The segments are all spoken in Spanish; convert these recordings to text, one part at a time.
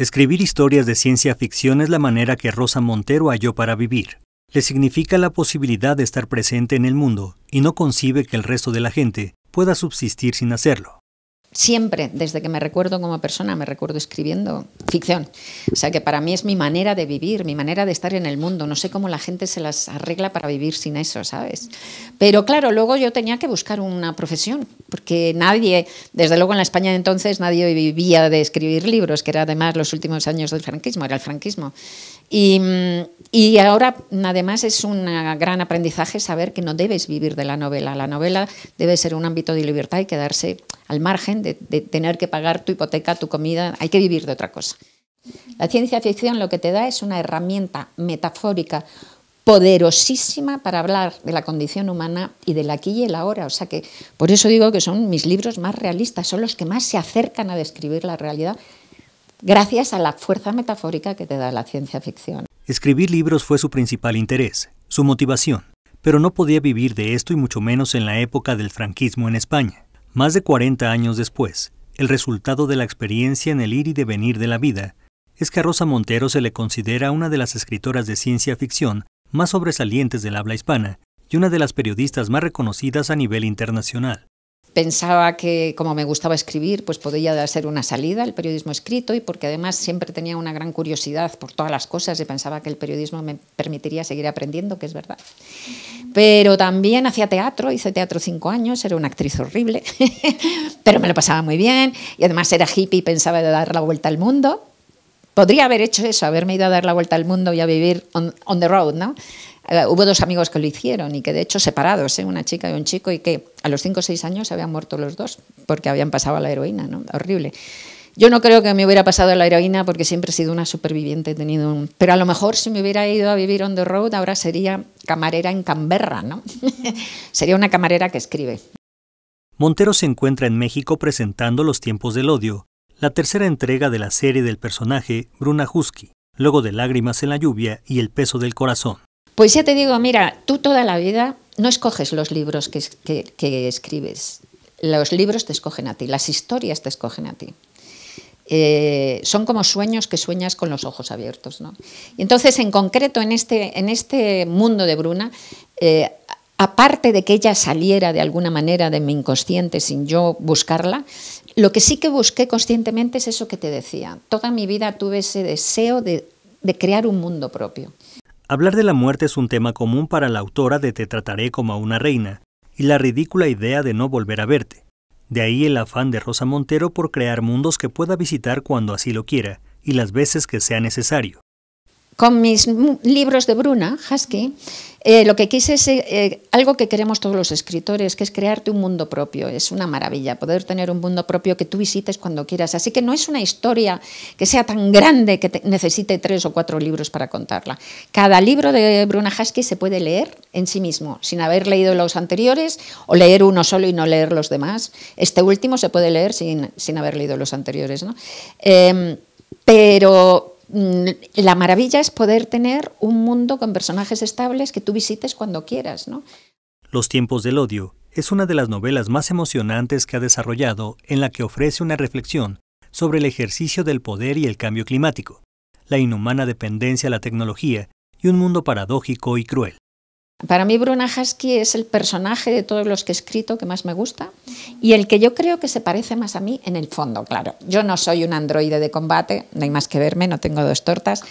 Escribir historias de ciencia ficción es la manera que Rosa Montero halló para vivir. Le significa la posibilidad de estar presente en el mundo y no concibe que el resto de la gente pueda subsistir sin hacerlo siempre, desde que me recuerdo como persona, me recuerdo escribiendo ficción. O sea que para mí es mi manera de vivir, mi manera de estar en el mundo. No sé cómo la gente se las arregla para vivir sin eso, ¿sabes? Pero claro, luego yo tenía que buscar una profesión, porque nadie, desde luego en la España de entonces, nadie vivía de escribir libros, que era además los últimos años del franquismo, era el franquismo. Y, mm, y, ahora, además, es un gran aprendizaje saber que no debes vivir de la novela. La novela debe ser un ámbito de libertad y quedarse al margen de, tener que pagar tu hipoteca, tu comida, hay que vivir de otra cosa. La ciencia ficción lo que te da es una herramienta metafórica poderosísima para hablar de la condición humana y del aquí y el ahora. O sea que por eso digo que son mis libros más realistas, son los que más se acercan a describir la realidad gracias a la fuerza metafórica que te da la ciencia ficción. Escribir libros fue su principal interés, su motivación, pero no podía vivir de esto y mucho menos en la época del franquismo en España. Más de 40 años después, el resultado de la experiencia en el ir y devenir de la vida es que Rosa Montero se le considera una de las escritoras de ciencia ficción más sobresalientes del habla hispana y una de las periodistas más reconocidas a nivel internacional. Pensaba que como me gustaba escribir, pues podía ser una salida el periodismo escrito y porque además siempre tenía una gran curiosidad por todas las cosas y pensaba que el periodismo me permitiría seguir aprendiendo, que es verdad. Pero también hacía teatro, hice teatro cinco años, era una actriz horrible, pero me lo pasaba muy bien y además era hippie y pensaba de dar la vuelta al mundo podría haber hecho eso, haberme ido a dar la vuelta al mundo y a vivir on, the road, ¿no? Eh, hubo dos amigos que lo hicieron y que de hecho separados, ¿eh? una chica y un chico, y que a los 5 o 6 años se habían muerto los dos porque habían pasado a la heroína, ¿no? Horrible. Yo no creo que me hubiera pasado a la heroína porque siempre he sido una superviviente, he tenido un... Pero a lo mejor si me hubiera ido a vivir on the road ahora sería camarera en Canberra, ¿no? sería una camarera que escribe. Montero se encuentra en México presentando Los tiempos del odio, la tercera entrega de la serie del personaje Bruna Husky, luego de Lágrimas en la lluvia y El peso del corazón. Pues ya te digo, mira, tú toda la vida no escoges los libros que, escribes, los libros te escogen a ti, las historias te escogen a ti. Eh, son como sueños que sueñas con los ojos abiertos. entonces, en concreto, en este, en este mundo de Bruna, eh, aparte de que ella saliera de alguna manera de mi inconsciente sin yo buscarla, lo que sí que busqué conscientemente es eso que te decía. Toda mi vida tuve ese deseo de, crear un mundo propio. Hablar de la muerte es un tema común para la autora de Te trataré como a una reina y la ridícula idea de no volver a verte. De ahí el afán de Rosa Montero por crear mundos que pueda visitar cuando así lo quiera y las veces que sea necesario. Con mis libros de Bruna, Husky, eh, lo que quise es eh, eh, algo que queremos todos los escritores, que es crearte un mundo propio. Es una maravilla poder tener un mundo propio que tú visites cuando quieras. Así que no es una historia que sea tan grande que necesite tres o cuatro libros para contarla. Cada libro de Bruna Husky se puede leer en sí mismo, sin haber leído los anteriores o leer uno solo y no leer los demás. Este último se puede leer sin, sin haber leído los anteriores. ¿no? Em, pero Mm, la maravilla es poder tener un mundo con personajes estables que tú visites cuando quieras, Los tiempos del odio es una de las novelas más emocionantes que ha desarrollado en la que ofrece una reflexión sobre el ejercicio del poder y el cambio climático, la inhumana dependencia a la tecnología y un mundo paradójico y cruel. Para mí Bruna Hasky es el personaje de todos los que he escrito que más me gusta y el que yo creo que se parece más a mí en el fondo, claro. Yo no soy un androide de combate, no hay más que verme, no tengo dos tortas,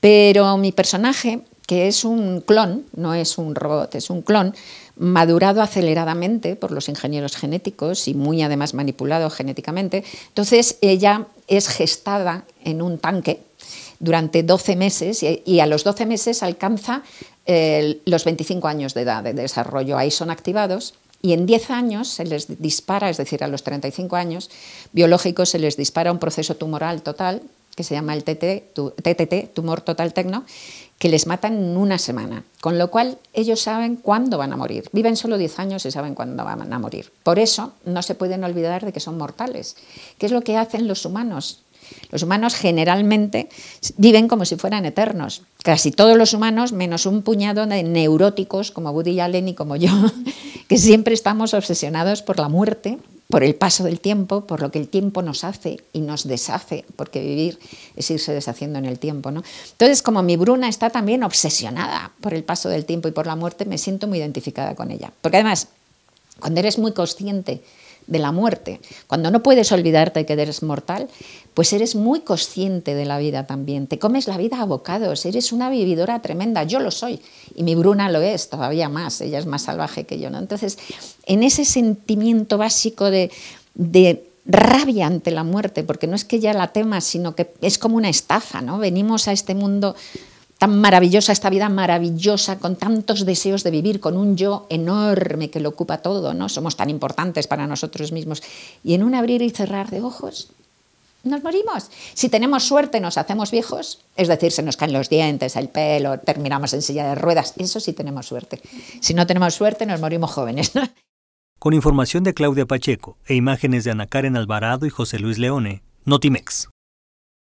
pero mi personaje, que es un clon, no es un robot, es un clon, madurado aceleradamente por los ingenieros genéticos y muy además manipulado genéticamente. Entonces ella es gestada en un tanque durante 12 meses y, a los 12 meses alcanza los 25 años de edad de desarrollo ahí son activados y en 10 años se les dispara, es decir, a los 35 años biológicos se les dispara un proceso tumoral total que se llama el TT, TTT, tumor total tecno, que les matan en una semana, con lo cual ellos saben cuándo van a morir. Viven solo 10 años y saben cuándo van a morir. Por eso no se pueden olvidar de que son mortales, que es lo que hacen los humanos los humanos generalmente viven como si fueran eternos. Casi todos los humanos, menos un puñado de neuróticos como Woody Allen y como yo, que siempre estamos obsesionados por la muerte, por el paso del tiempo, por lo que el tiempo nos hace y nos deshace, porque vivir es irse deshaciendo en el tiempo. ¿no? Entonces, como mi Bruna está también obsesionada por el paso del tiempo y por la muerte, me siento muy identificada con ella. Porque además, cuando eres muy consciente de la muerte. Cuando no puedes olvidarte que eres mortal, pues eres muy consciente de la vida también. Te comes la vida a bocados, eres una vividora tremenda. Yo lo soy y mi Bruna lo es todavía más, ella es más salvaje que yo. ¿no? Entonces, en ese sentimiento básico de, de rabia ante la muerte, porque no es que ya la temas, sino que es como una estafa, ¿no? Venimos a este mundo tan maravillosa, esta vida maravillosa, con tantos deseos de vivir, con un yo enorme que lo ocupa todo, ¿no? Somos tan importantes para nosotros mismos. Y en un abrir y cerrar de ojos, nos morimos. Si tenemos suerte, nos hacemos viejos, es decir, se nos caen los dientes, el pelo, terminamos en silla de ruedas. Eso sí tenemos suerte. Si no tenemos suerte, nos morimos jóvenes, Con información de Claudia Pacheco e imágenes de Ana Karen Alvarado y José Luis Leone, Notimex.